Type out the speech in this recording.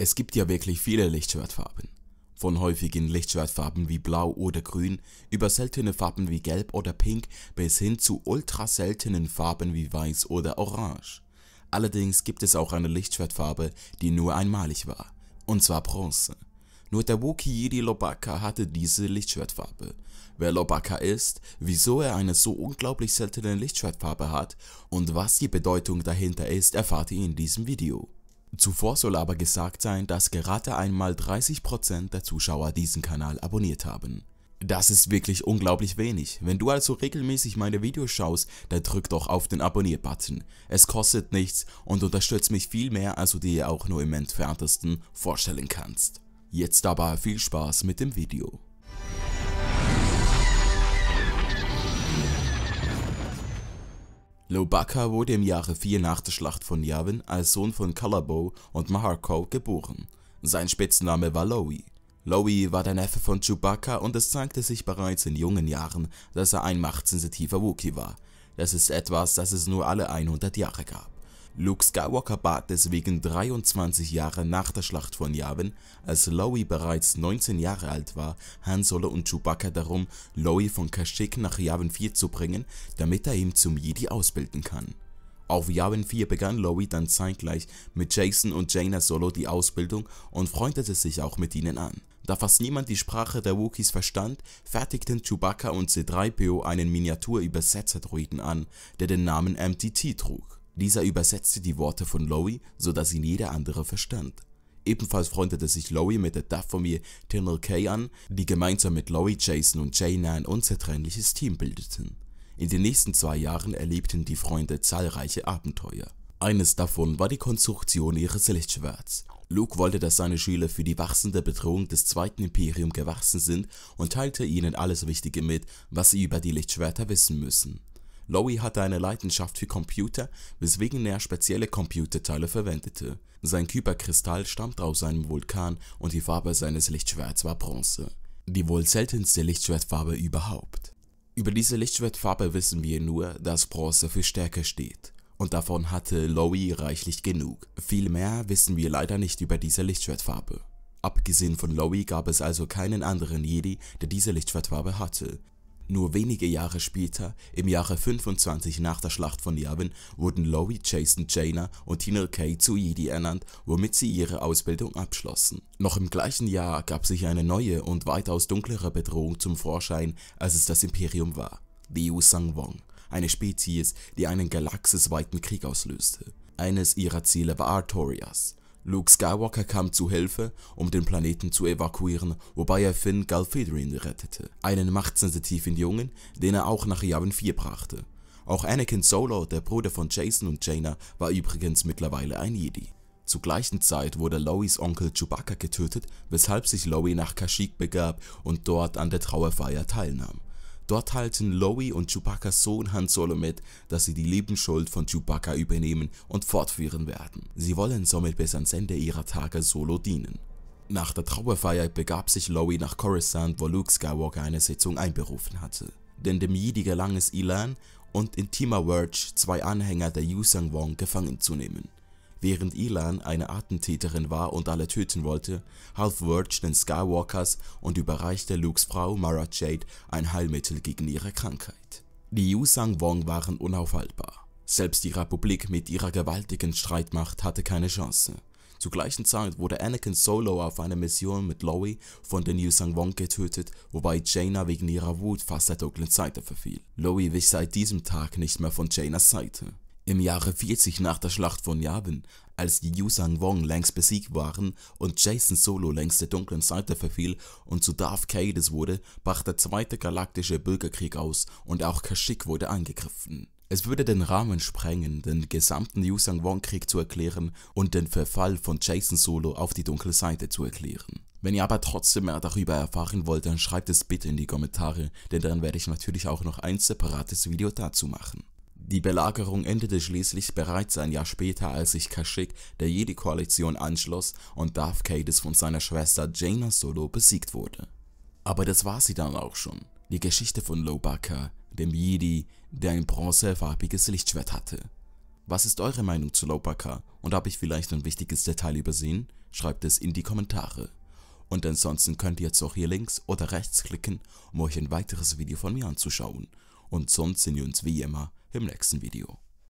Es gibt ja wirklich viele Lichtschwertfarben. Von häufigen Lichtschwertfarben wie Blau oder Grün über seltene Farben wie Gelb oder Pink bis hin zu ultraseltenen Farben wie Weiß oder Orange. Allerdings gibt es auch eine Lichtschwertfarbe, die nur einmalig war, und zwar Bronze. Nur der Wookiee Jedi Lobaka hatte diese Lichtschwertfarbe. Wer Lobaka ist, wieso er eine so unglaublich seltene Lichtschwertfarbe hat und was die Bedeutung dahinter ist, erfahrt ihr in diesem Video. Zuvor soll aber gesagt sein, dass gerade einmal 30% der Zuschauer diesen Kanal abonniert haben. Das ist wirklich unglaublich wenig. Wenn du also regelmäßig meine Videos schaust, dann drück doch auf den Abonnier-Button. Es kostet nichts und unterstützt mich viel mehr, als du dir auch nur im entferntesten vorstellen kannst. Jetzt aber viel Spaß mit dem Video. Lobaka wurde im Jahre 4 nach der Schlacht von Yavin als Sohn von Calabow und Maharko geboren. Sein Spitzname war Lowy. Lowy war der Neffe von Chewbacca und es zeigte sich bereits in jungen Jahren, dass er ein machtsensitiver Wookie war. Das ist etwas, das es nur alle 100 Jahre gab. Luke Skywalker bat deswegen 23 Jahre nach der Schlacht von Yavin, als Lowie bereits 19 Jahre alt war, Han Solo und Chewbacca darum, Lowie von Kashyyyk nach Yavin 4 zu bringen, damit er ihn zum Jedi ausbilden kann. Auf Yavin 4 begann Lowie dann zeitgleich mit Jason und Jaina Solo die Ausbildung und freundete sich auch mit ihnen an. Da fast niemand die Sprache der Wookiees verstand, fertigten Chewbacca und C-3PO einen Miniaturübersetzer-Droiden an, der den Namen MTT trug. Dieser übersetzte die Worte von Lowy, sodass ihn jeder andere verstand. Ebenfalls freundete sich Lowy mit der duff familie Terminal K an, die gemeinsam mit Lowy, Jason und Jaina ein unzertrennliches Team bildeten. In den nächsten zwei Jahren erlebten die Freunde zahlreiche Abenteuer. Eines davon war die Konstruktion ihres Lichtschwerts. Luke wollte, dass seine Schüler für die wachsende Bedrohung des Zweiten Imperiums gewachsen sind und teilte ihnen alles Wichtige mit, was sie über die Lichtschwerter wissen müssen. Lowy hatte eine Leidenschaft für Computer, weswegen er spezielle Computerteile verwendete. Sein Kyperkristall stammt aus einem Vulkan und die Farbe seines Lichtschwerts war Bronze. Die wohl seltenste Lichtschwertfarbe überhaupt. Über diese Lichtschwertfarbe wissen wir nur, dass Bronze für Stärke steht. Und davon hatte Lowy reichlich genug. Viel mehr wissen wir leider nicht über diese Lichtschwertfarbe. Abgesehen von Lowy gab es also keinen anderen Jedi, der diese Lichtschwertfarbe hatte. Nur wenige Jahre später, im Jahre 25 nach der Schlacht von Yavin, wurden Lowy, Jason Jaina und Tinal Kay zu Jedi ernannt, womit sie ihre Ausbildung abschlossen. Noch im gleichen Jahr gab sich eine neue und weitaus dunklere Bedrohung zum Vorschein, als es das Imperium war. Die The Wong, eine Spezies, die einen galaxisweiten Krieg auslöste. Eines ihrer Ziele war Artorias, Luke Skywalker kam zu Hilfe, um den Planeten zu evakuieren, wobei er Finn Galfedrin rettete, einen machtsensitiven Jungen, den er auch nach Yavin 4 brachte. Auch Anakin Solo, der Bruder von Jason und Jaina, war übrigens mittlerweile ein Jedi. Zur gleichen Zeit wurde Lois Onkel Chewbacca getötet, weshalb sich Lowie nach Kashyyyk begab und dort an der Trauerfeier teilnahm. Dort halten Lowie und Chewbacca's Sohn Han Solo mit, dass sie die Lebensschuld von Chewbacca übernehmen und fortführen werden. Sie wollen somit bis ans Ende ihrer Tage Solo dienen. Nach der Trauerfeier begab sich Lowie nach Coruscant, wo Luke Skywalker eine Sitzung einberufen hatte. Denn dem Jedi gelang es Elan und Intima Verge, zwei Anhänger der Yu Sang Wong gefangen zu nehmen. Während Elan eine Attentäterin war und alle töten wollte, half Verge den Skywalkers und überreichte Lukes Frau Mara Jade ein Heilmittel gegen ihre Krankheit. Die Yusang Wong waren unaufhaltbar. Selbst die Republik mit ihrer gewaltigen Streitmacht hatte keine Chance. Zur gleichen Zeit wurde Anakin Solo auf einer Mission mit Lowie von den Yusang Wong getötet, wobei Jaina wegen ihrer Wut fast der dunklen Seite verfiel. Lowie wich seit diesem Tag nicht mehr von Jainas Seite. Im Jahre 40 nach der Schlacht von Yavin, als die Yuuzhan Wong längst besiegt waren und Jason Solo längst der dunklen Seite verfiel und zu Darth Cadis wurde, brach der zweite galaktische Bürgerkrieg aus und auch Kashyyyk wurde angegriffen. Es würde den Rahmen sprengen, den gesamten Yusang Wong Krieg zu erklären und den Verfall von Jason Solo auf die dunkle Seite zu erklären. Wenn ihr aber trotzdem mehr darüber erfahren wollt, dann schreibt es bitte in die Kommentare, denn dann werde ich natürlich auch noch ein separates Video dazu machen. Die Belagerung endete schließlich bereits ein Jahr später, als sich Kashyyyk der Jedi-Koalition anschloss und Darth Cadis von seiner Schwester Jaina Solo besiegt wurde. Aber das war sie dann auch schon. Die Geschichte von Lobaka, dem Jedi, der ein bronzefarbiges Lichtschwert hatte. Was ist eure Meinung zu Lobaka und habe ich vielleicht ein wichtiges Detail übersehen? Schreibt es in die Kommentare. Und ansonsten könnt ihr jetzt auch hier links oder rechts klicken, um euch ein weiteres Video von mir anzuschauen. Und sonst sehen wir uns wie immer im nächsten Video.